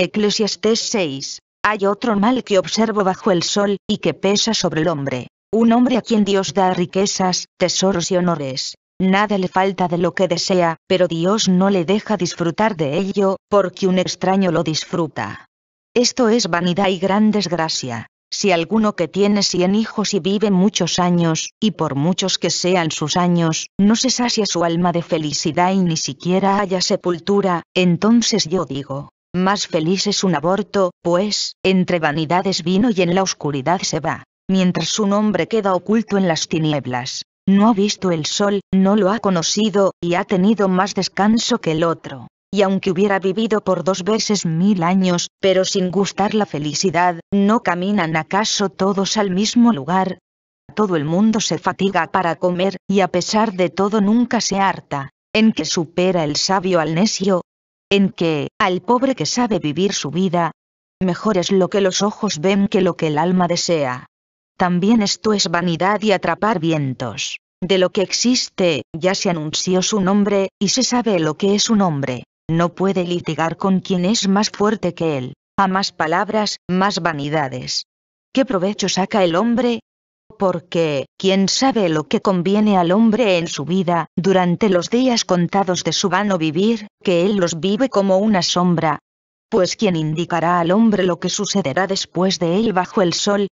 Eclesiastes 6. Hay otro mal que observo bajo el sol, y que pesa sobre el hombre. Un hombre a quien Dios da riquezas, tesoros y honores. Nada le falta de lo que desea, pero Dios no le deja disfrutar de ello, porque un extraño lo disfruta. Esto es vanidad y gran desgracia. Si alguno que tiene cien hijos y vive muchos años, y por muchos que sean sus años, no se sacia su alma de felicidad y ni siquiera haya sepultura, entonces yo digo, más feliz es un aborto, pues, entre vanidades vino y en la oscuridad se va, mientras su hombre queda oculto en las tinieblas. No ha visto el sol, no lo ha conocido, y ha tenido más descanso que el otro y aunque hubiera vivido por dos veces mil años, pero sin gustar la felicidad, ¿no caminan acaso todos al mismo lugar? Todo el mundo se fatiga para comer, y a pesar de todo nunca se harta. En que supera el sabio al necio, en que, al pobre que sabe vivir su vida, mejor es lo que los ojos ven que lo que el alma desea. También esto es vanidad y atrapar vientos. De lo que existe, ya se anunció su nombre, y se sabe lo que es un hombre. No puede litigar con quien es más fuerte que él. A más palabras, más vanidades. ¿Qué provecho saca el hombre, porque, ¿quién sabe lo que conviene al hombre en su vida, durante los días contados de su vano vivir, que él los vive como una sombra. Pues ¿quién indicará al hombre lo que sucederá después de él bajo el sol,